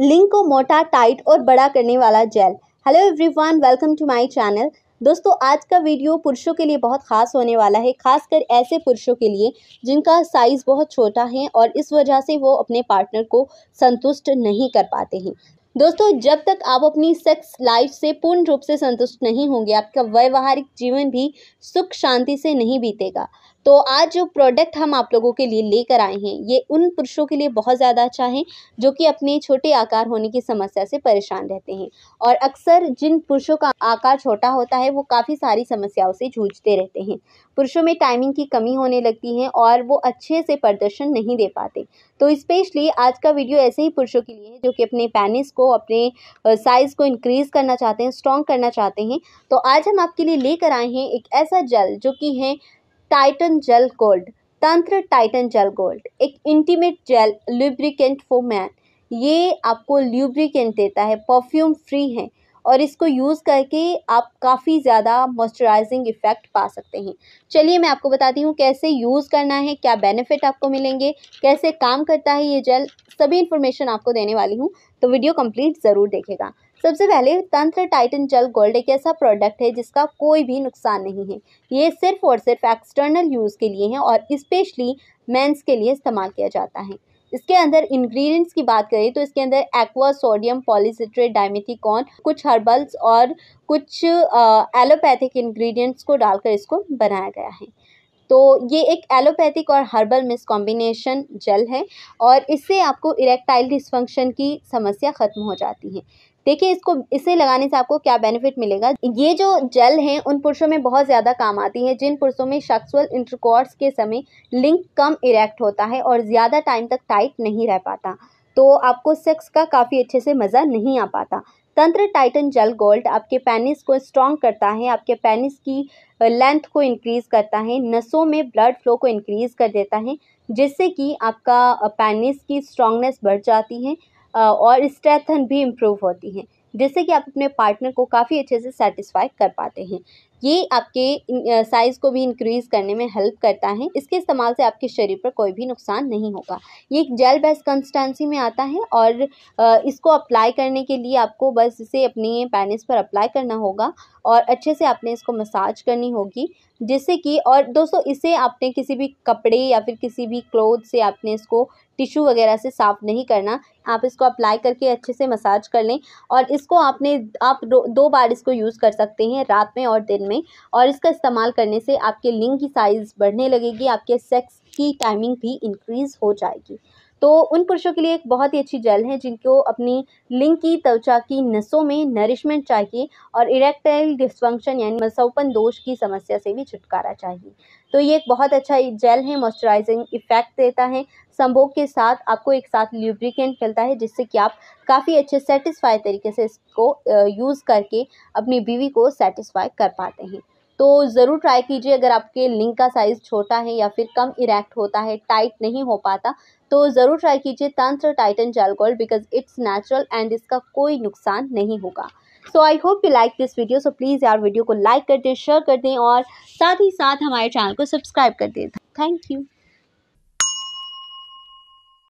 लिंग को मोटा टाइट और बड़ा करने वाला gel hello everyone welcome to my channel दोस्तों आज का वीडियो पुरुषों के लिए बहुत ख़ास होने वाला है खासकर ऐसे पुरुषों के लिए जिनका साइज़ बहुत छोटा है और इस वजह से वो अपने पार्टनर को संतुष्ट नहीं कर पाते हैं दोस्तों जब तक आप अपनी सेक्स लाइफ से पूर्ण रूप से संतुष्ट नहीं होंगे आपका व्यवहारिक जीवन भी सुख शांति से नहीं बीतेगा तो आज जो प्रोडक्ट हम आप लोगों के लिए लेकर आए हैं ये उन पुरुषों के लिए बहुत ज़्यादा अच्छा है जो कि अपने छोटे आकार होने की समस्या से परेशान रहते हैं और अक्सर जिन पुरुषों का आकार छोटा होता है वो काफ़ी सारी समस्याओं से जूझते रहते हैं पुरुषों में टाइमिंग की कमी होने लगती है और वो अच्छे से प्रदर्शन नहीं दे पाते तो स्पेशली आज का वीडियो ऐसे ही पुरुषों के लिए है जो कि अपने पैनिस को अपने साइज़ को इंक्रीज़ करना चाहते हैं स्ट्रॉन्ग करना चाहते हैं तो आज हम आपके लिए लेकर आए हैं एक ऐसा जल जो कि है Titan gel gold Tantra Titan gel gold एक intimate gel lubricant for man ये आपको ल्यूब्रिकेंट देता है परफ्यूम फ्री है और इसको यूज़ करके आप काफ़ी ज़्यादा मॉइस्चराइजिंग इफ़ेक्ट पा सकते हैं चलिए मैं आपको बताती हूँ कैसे यूज़ करना है क्या बेनिफिट आपको मिलेंगे कैसे काम करता है ये जेल सभी इन्फॉर्मेशन आपको देने वाली हूँ तो वीडियो कंप्लीट ज़रूर देखेगा सबसे पहले तंत्र टाइटन जल गोल्ड एक ऐसा प्रोडक्ट है जिसका कोई भी नुकसान नहीं है ये सिर्फ और सिर्फ एक्सटर्नल यूज़ के लिए हैं और इस्पेशली मेंस के लिए इस्तेमाल किया जाता है इसके अंदर इंग्रेडिएंट्स की बात करें तो इसके अंदर एक्वा सोडियम पॉलीसिट्रेट डायमिथिकॉन कुछ हर्बल्स और कुछ एलोपैथिक इंग्रेडिएंट्स को डालकर इसको बनाया गया है तो ये एक एलोपैथिक और हर्बल मिस कॉम्बिनेशन जेल है और इससे आपको इरेक्टाइल डिस्फंक्शन की समस्या ख़त्म हो जाती है देखिए इसको इसे लगाने से आपको क्या बेनिफिट मिलेगा ये जो जेल हैं उन पुरुषों में बहुत ज़्यादा काम आती है जिन पुरुषों में सेक्सुअल इंटरकोर्स के समय लिंक कम इरेक्ट होता है और ज़्यादा टाइम तक टाइट नहीं रह पाता तो आपको सेक्स का काफ़ी अच्छे से मज़ा नहीं आ पाता तंत्र टाइटन जेल गोल्ड आपके पेनिस को स्ट्रॉन्ग करता है आपके पेनिस की लेंथ को इंक्रीज़ करता है नसों में ब्लड फ्लो को इंक्रीज़ कर देता है जिससे कि आपका पेनिस की स्ट्रांगनेस बढ़ जाती है और स्ट्रेथन भी इम्प्रूव होती हैं जिससे कि आप अपने पार्टनर को काफ़ी अच्छे से सेटिस्फाई कर पाते हैं ये आपके साइज़ को भी इंक्रीज़ करने में हेल्प करता है इसके इस्तेमाल से आपके शरीर पर कोई भी नुकसान नहीं होगा ये एक जेल बेस्ट कंसिस्टेंसी में आता है और इसको अप्लाई करने के लिए आपको बस इसे अपने पैनिस पर अप्लाई करना होगा और अच्छे से आपने इसको मसाज करनी होगी जिससे कि और दोस्तों इसे आपने किसी भी कपड़े या फिर किसी भी क्लोथ से आपने इसको टिश्यू वगैरह से साफ़ नहीं करना आप इसको अप्लाई करके अच्छे से मसाज कर लें और इसको आपने आप दो बार इसको यूज़ कर सकते हैं रात में और दिन में में और इसका इस्तेमाल करने से आपके लिंग की साइज़ बढ़ने लगेगी आपके सेक्स की टाइमिंग भी इंक्रीज़ हो जाएगी तो उन पुरुषों के लिए एक बहुत ही अच्छी जेल है जिनको अपनी लिंग की त्वचा की नसों में नरिशमेंट चाहिए और इरेक्टाइल डिस्फंक्शन यानी मसौपन दोष की समस्या से भी छुटकारा चाहिए तो ये एक बहुत अच्छा जेल है मॉइस्चराइजिंग इफेक्ट देता है संभोग के साथ आपको एक साथ ल्यूब्रिकेंट मिलता है जिससे कि आप काफ़ी अच्छे सेटिस्फाई तरीके से इसको यूज़ करके अपनी बीवी को सेटिस्फाई कर पाते हैं तो ज़रूर ट्राई कीजिए अगर आपके लिंक का साइज़ छोटा है या फिर कम इरेक्ट होता है टाइट नहीं हो पाता तो ज़रूर ट्राई कीजिए Tantra Titan gel because it's natural and इसका कोई नुकसान नहीं होगा so I hope you like this video so please यार वीडियो को लाइक कर दें शेयर कर दें और साथ ही साथ हमारे चैनल को सब्सक्राइब कर दें थैंक यू